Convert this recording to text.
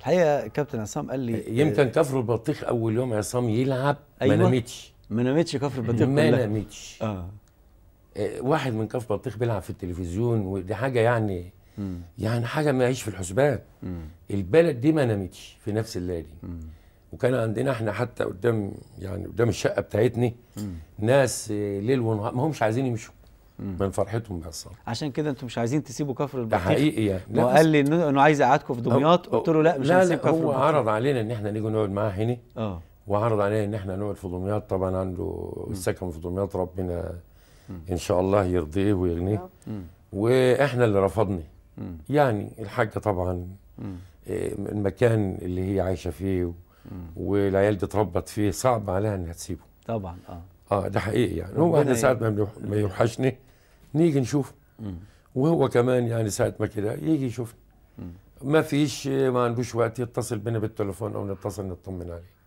الحقيقه كابتن عصام قال لي يمكن آه، كفر البطيخ اول يوم عصام يلعب أيوة. ما نامتش ما نامتش كفر البطيخ ما نامتش آه. اه واحد من كفر البطيخ بيلعب في التلفزيون ودي حاجه يعني يعني حاجه ما يعيش في الحسبان البلد دي ما نامتش في نفس الليالي وكان عندنا احنا حتى قدام يعني قدام الشقه بتاعتني ناس آه، ليل ونهار ما همش عايزين يمشوا من فرحتهم بس عشان كده انتم مش عايزين تسيبوا كفر البطيخ ده حقيقي يعني وقال لي انه عايز اقعدكم في دمياط قلت له لا مش لا هنسيب كفر هو البطيخ. عرض علينا ان احنا نيجي نقعد معاه هنا اه وعرض علينا ان احنا نقعد في دمياط طبعا عنده سكن في دمياط ربنا ان شاء الله يرضيه ويغنيه واحنا اللي رفضنا يعني الحاجه طبعا آه، المكان اللي هي عايشه فيه والعيال دي اتربت فيه صعب عليها انها تسيبه طبعا اه اه ده حقيقي يعني هو انا ساعه ما يوحشني يعني. نيجي نشوف مم. وهو كمان يعني ساعه ما كده يجي يشوفني ما فيش ما عندوش وقت يتصل بنا بالتليفون او نتصل نطمن عليه